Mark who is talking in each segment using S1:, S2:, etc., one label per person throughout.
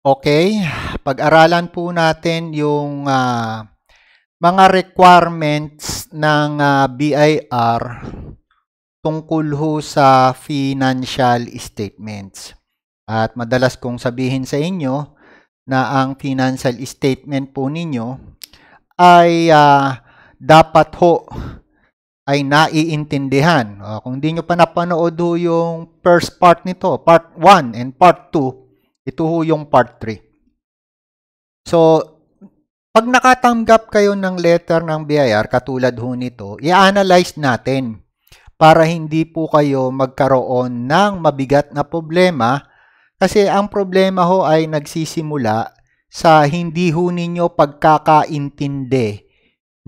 S1: Okay, pag-aralan po natin yung uh, mga requirements ng uh, ah, BIR tungkol ho sa financial statements. At madalas kong sabihin sa inyo na ang financial statement po ninyo ay uh, dapat ho ay naiintindihan. Uh, kung di nyo pa napanood ho yung first part nito, part 1 and part 2, ito ho yung part 3. So, pag nakatanggap kayo ng letter ng BIR, katulad ho nito, i-analyze natin para hindi po kayo magkaroon ng mabigat na problema kasi ang problema ho ay nagsisimula sa hindi ho ninyo pagkakaintindi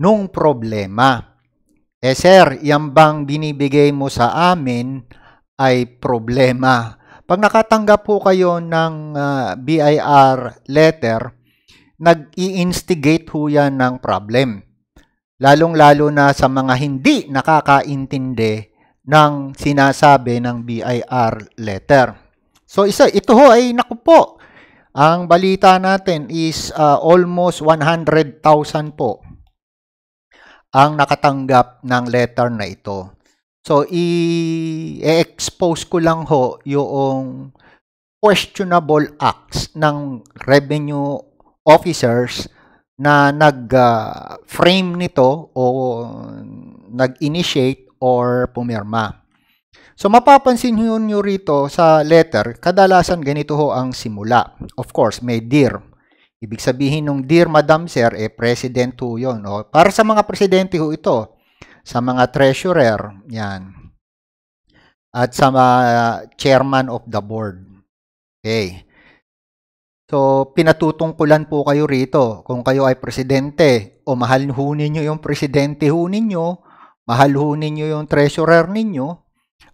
S1: nung problema. Eh sir, yan bang binibigay mo sa amin ay problema? Pag nakatanggap po kayo ng uh, ah, BIR letter, nag-i-instigate ho yan ng problem. Lalong-lalo na sa mga hindi nakakaintindi ng sinasabi ng BIR letter. So isa, ito ho ay naku po, ang balita natin is uh, almost 100,000 po ang nakatanggap ng letter na ito. So, i-expose ko lang ho yung questionable acts ng revenue officers na nag-frame ah, uh, nito o nag-initiate or pumirma. So, mapapansin nyo, rito sa letter, kadalasan ganito ho ang simula. Of course, may dear. Ibig sabihin nung dear Madam Sir, eh, president ho yun. O, para sa mga presidente ho ito, sa mga treasurer, yan. At sa mga ah, chairman of the board. Okay. So, pinatutungkulan po kayo rito. Kung kayo ay presidente, o mahal ho ninyo yung presidente ho ninyo, mahal ho ninyo yung treasurer ninyo,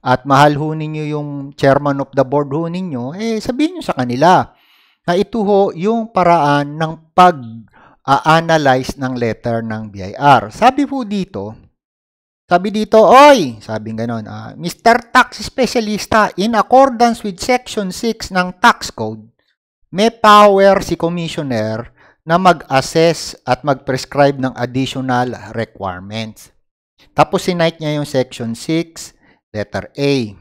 S1: at mahal ho ninyo yung chairman of the board ho ninyo, eh sabihin nyo sa kanila na ito ho yung paraan ng pag-analyze ng letter ng BIR. Sabi po dito, sabi dito, oy, sabi ganon, uh, ah, Mr. Tax Specialista, in accordance with Section 6 ng Tax Code, may power si Commissioner na mag-assess at mag-prescribe ng additional requirements. Tapos sinight niya yung Section 6, letter A.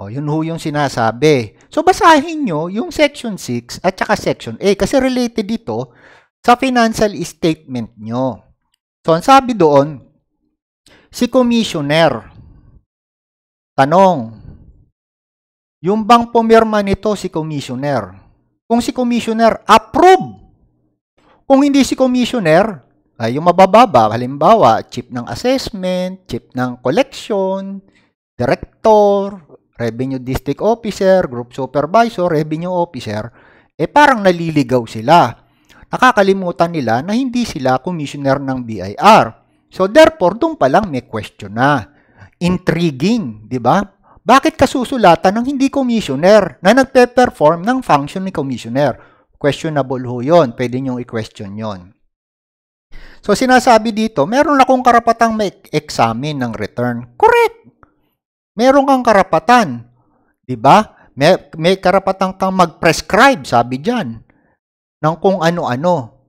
S1: O, oh, yun ho yung sinasabi. So, basahin nyo yung Section 6 at saka Section A kasi related dito sa financial statement nyo. So, ang sabi doon, si commissioner. Tanong, yung bang pumirma nito si commissioner? Kung si commissioner, approve. Kung hindi si commissioner, ay yung mabababa, halimbawa, chief ng assessment, chief ng collection, director, revenue district officer, group supervisor, revenue officer, eh parang naliligaw sila. Nakakalimutan nila na hindi sila commissioner ng BIR. So therefore, doon pa lang may question na. Intriguing, di ba? Bakit kasusulatan ng hindi commissioner na nagpe-perform ng function ni commissioner? Questionable ho yun. Pwede niyong i-question yun. So sinasabi dito, meron akong karapatang ma-examine ng return. Correct! Meron kang karapatan. Di ba? May, may karapatan kang mag-prescribe, sabi diyan, ng kung ano-ano.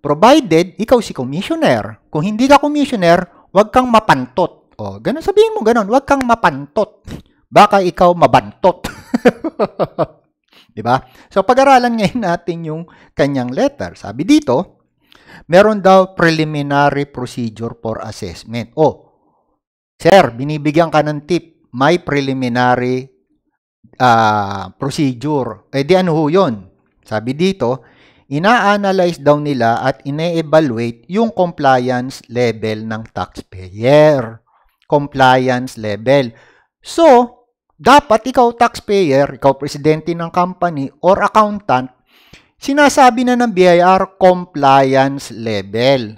S1: Provided, ikaw si commissioner. Kung hindi ka commissioner, huwag kang mapantot. O, oh, ganun, sabihin mo ganun, huwag kang mapantot. Baka ikaw mabantot. di ba? So, pag-aralan ngayon natin yung kanyang letter. Sabi dito, meron daw preliminary procedure for assessment. O, oh, sir, binibigyan ka ng tip, may preliminary uh, procedure. Eh di ano ho yun? Sabi dito, ina-analyze daw nila at ine-evaluate yung compliance level ng taxpayer. Compliance level. So, dapat ikaw taxpayer, ikaw presidente ng company or accountant, sinasabi na ng BIR compliance level.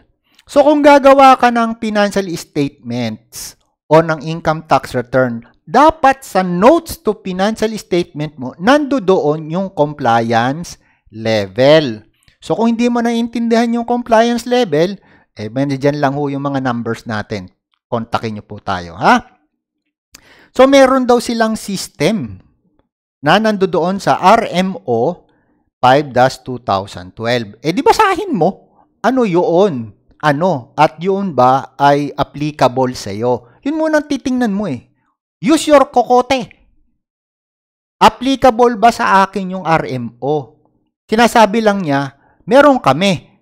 S1: So kung gagawa ka ng financial statements o ng income tax return, dapat sa notes to financial statement mo, nando doon yung compliance level. So kung hindi mo naiintindihan yung compliance level, eh dyan lang ho yung mga numbers natin. Kontakin nyo po tayo, ha? So meron daw silang system na nandoon sa RMO 5-2012. Eh di basahin mo, ano yun? Ano? At yun ba ay applicable sa'yo? Yun muna titingnan mo eh. Use your kokote. Applicable ba sa akin yung RMO? Sinasabi lang niya, meron kami.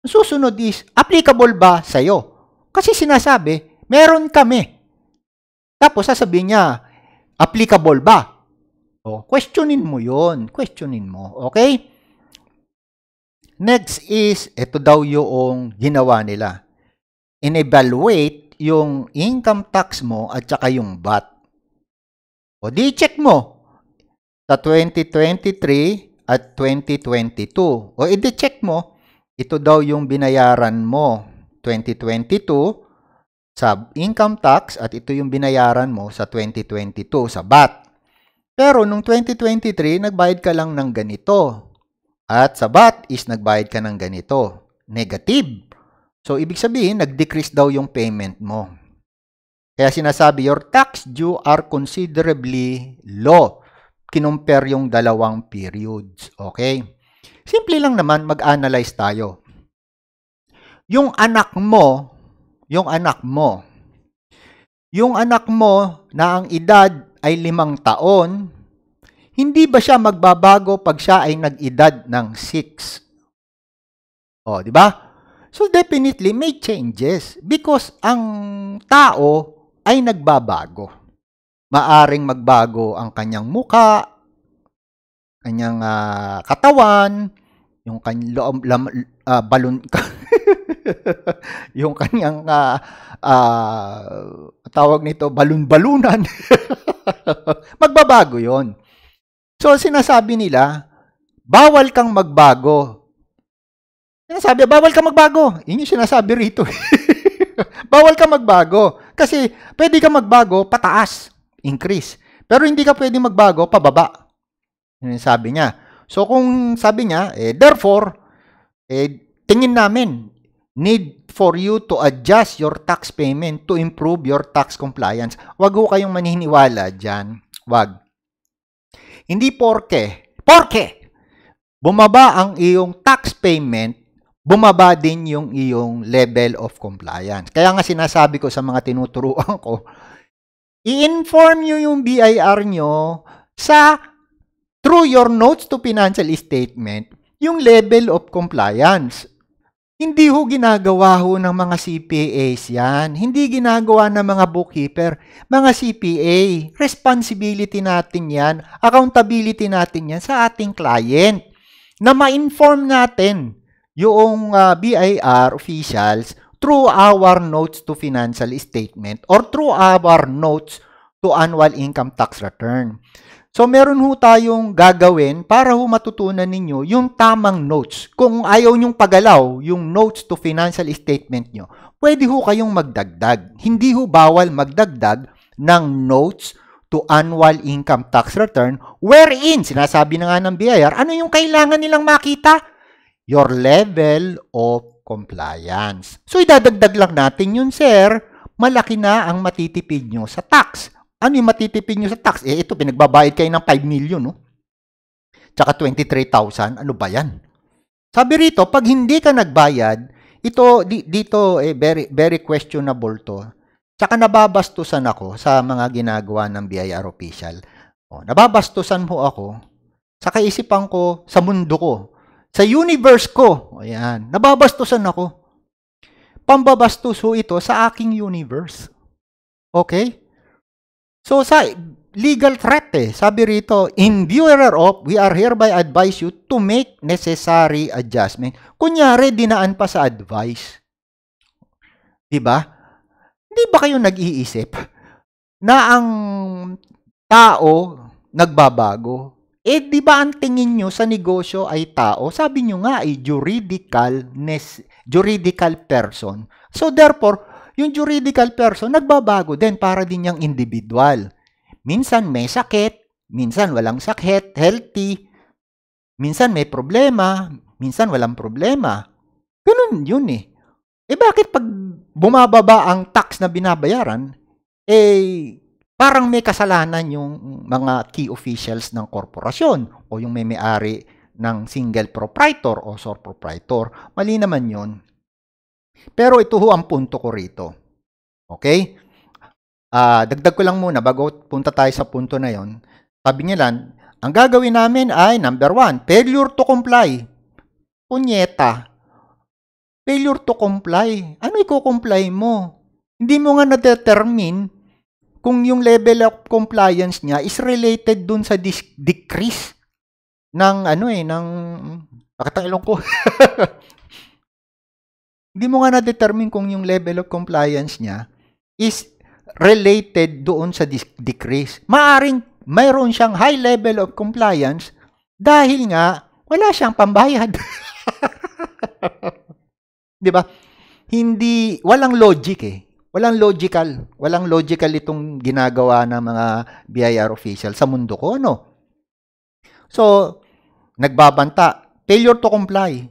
S1: Susunod is, applicable ba sa'yo? Kasi sinasabi, meron kami. Tapos sasabihin niya, applicable ba? O, questionin mo yon, questionin mo, okay? Next is, ito daw yung ginawa nila. Inevaluate yung income tax mo at saka yung VAT. O di check mo, sa 2023, at 2022. O edi check mo, ito daw yung binayaran mo 2022 sa income tax at ito yung binayaran mo sa 2022 sa BAT. Pero nung 2023, nagbayad ka lang ng ganito. At sa BAT is nagbayad ka ng ganito. Negative. So, ibig sabihin, nag-decrease daw yung payment mo. Kaya sinasabi, your tax due are considerably low kinumpare yung dalawang periods. Okay? Simple lang naman, mag-analyze tayo. Yung anak mo, yung anak mo, yung anak mo na ang edad ay limang taon, hindi ba siya magbabago pag siya ay nag-edad ng 6? O, di ba? So definitely may changes because ang tao ay nagbabago maaring magbago ang kanyang muka, kanyang uh, katawan, yung kanyang lam, uh, balon, yung kanyang uh, uh, tawag nito, balon-balunan. Magbabago yon. So, sinasabi nila, bawal kang magbago. Sinasabi, bawal kang magbago. Yun yung sinasabi rito. Eh. bawal kang magbago. Kasi, pwede kang magbago pataas increase. Pero hindi ka pwede magbago pababa. Yun sabi niya. So kung sabi niya, eh, therefore, eh, tingin namin, need for you to adjust your tax payment to improve your tax compliance. Huwag ho kayong maniniwala dyan. Wag. Hindi porke. Porke! Bumaba ang iyong tax payment, bumaba din yung iyong level of compliance. Kaya nga sinasabi ko sa mga tinuturuan ko, i-inform nyo yung BIR nyo sa through your notes to financial statement yung level of compliance. Hindi ho ginagawa ho ng mga CPAs yan. Hindi ginagawa ng mga bookkeeper. Mga CPA, responsibility natin yan, accountability natin yan sa ating client na ma-inform natin yung uh, ah, BIR officials through our notes to financial statement or through our notes to annual income tax return. So meron ho tayong gagawin para ho matutunan ninyo yung tamang notes. Kung ayaw nyong pagalaw yung notes to financial statement nyo, pwede ho kayong magdagdag. Hindi ho bawal magdagdag ng notes to annual income tax return wherein, sinasabi na nga ng BIR, ano yung kailangan nilang makita? Your level of compliance. So idadagdag lang natin yun, sir. Malaki na ang matitipid nyo sa tax. Ano yung matitipid nyo sa tax? Eh, ito, pinagbabayad kayo ng 5 million, no? Tsaka 23,000, ano ba yan? Sabi rito, pag hindi ka nagbayad, ito, dito, eh, very, very questionable to. Tsaka nababastusan ako sa mga ginagawa ng BIR official. O, nababastusan mo ako sa kaisipan ko, sa mundo ko, sa universe ko. Ayan, nababastusan ako. Pambabastos ho ito sa aking universe. Okay? So sa legal threat eh, sabi rito, in view of, we are hereby advise you to make necessary adjustment. Kunyari, dinaan pa sa advice. Diba? Hindi ba kayo nag-iisip na ang tao nagbabago? Eh, di ba ang tingin nyo sa negosyo ay tao? Sabi nyo nga ay eh, juridical, juridical person. So therefore, yung juridical person nagbabago din para din yung individual. Minsan may sakit, minsan walang sakit, healthy, minsan may problema, minsan walang problema. Ganun yun eh. Eh bakit pag bumababa ang tax na binabayaran, eh parang may kasalanan yung mga key officials ng korporasyon o yung may may-ari ng single proprietor o sole proprietor. Mali naman yun. Pero ito ho ang punto ko rito. Okay? Uh, dagdag ko lang muna bago punta tayo sa punto na yon. Sabi niya lang, ang gagawin namin ay number one, failure to comply. Punyeta. Failure to comply. Ano i-comply mo? Hindi mo nga na-determine kung yung level of compliance niya is related dun sa dis- decrease ng ano eh, ng bakit ang ilong ko? Hindi mo nga na-determine kung yung level of compliance niya is related doon sa decrease. Maaring mayroon siyang high level of compliance dahil nga wala siyang pambayad. 'Di ba? Hindi walang logic eh. Walang logical. Walang logical itong ginagawa ng mga BIR official sa mundo ko, ano? So, nagbabanta. Failure to comply.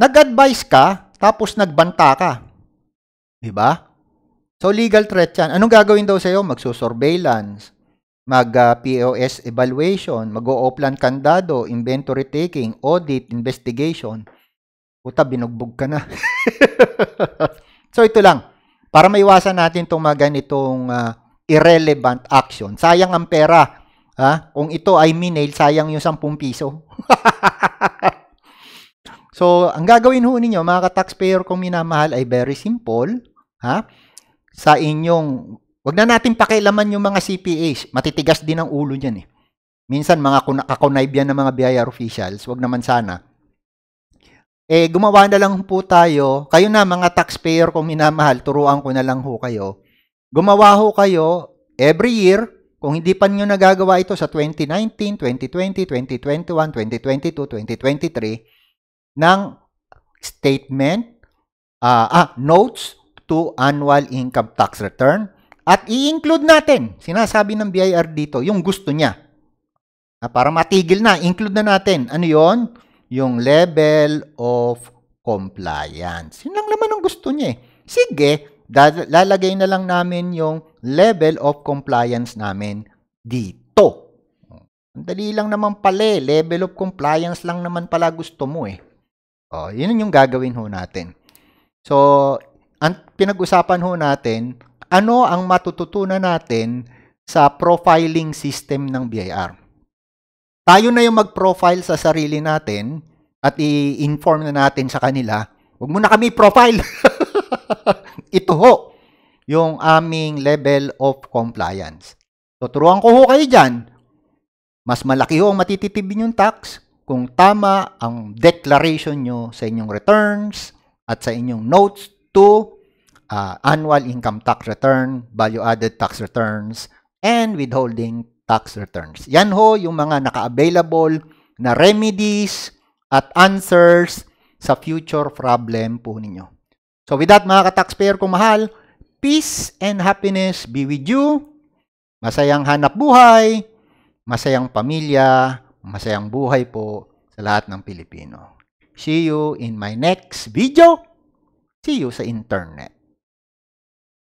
S1: Nag-advise ka, tapos nagbanta ka. Di ba? So, legal threat yan. Anong gagawin daw sa'yo? Magsusurveillance, mag-POS ah, uh, evaluation, mag-o-plan kandado, inventory taking, audit, investigation. Puta, binugbog ka na. so, ito lang para maiwasan natin itong mga ganitong uh, irrelevant action. Sayang ang pera. Ha? Kung ito ay minail, sayang yung 10 piso. so, ang gagawin ho ninyo, mga ka-taxpayer kung minamahal ay very simple. Ha? Sa inyong, wag na natin pakilaman yung mga CPAs. Matitigas din ang ulo niyan eh. Minsan mga kakunayb yan ng mga BIR officials, wag naman sana eh gumawa na lang po tayo, kayo na mga taxpayer kung minamahal, turuan ko na lang ho kayo. Gumawa ho kayo every year, kung hindi pa niyo nagagawa ito sa 2019, 2020, 2021, 2022, 2023, ng statement, uh, ah, notes to annual income tax return. At i-include natin, sinasabi ng BIR dito, yung gusto niya. Ah, para matigil na, include na natin. Ano yon? yung level of compliance. Yun lang naman ang gusto niya eh. Sige, lalagay na lang namin yung level of compliance namin dito. Oh, ang lang naman pala eh. Level of compliance lang naman pala gusto mo eh. O, oh, yun yung gagawin ho natin. So, ang pinag-usapan ho natin, ano ang matututunan natin sa profiling system ng BIR? tayo na yung mag-profile sa sarili natin at i-inform na natin sa kanila, huwag muna kami profile. Ito ho, yung aming level of compliance. So, turuan ko ho kayo dyan. Mas malaki ho ang matititibin yung tax kung tama ang declaration nyo sa inyong returns at sa inyong notes to uh, annual income tax return, value added tax returns, and withholding tax returns. Yan ho yung mga naka-available na remedies at answers sa future problem po ninyo. So with that mga ka-taxpayer kong mahal, peace and happiness be with you. Masayang hanap buhay, masayang pamilya, masayang buhay po sa lahat ng Pilipino. See you in my next video. See you sa internet.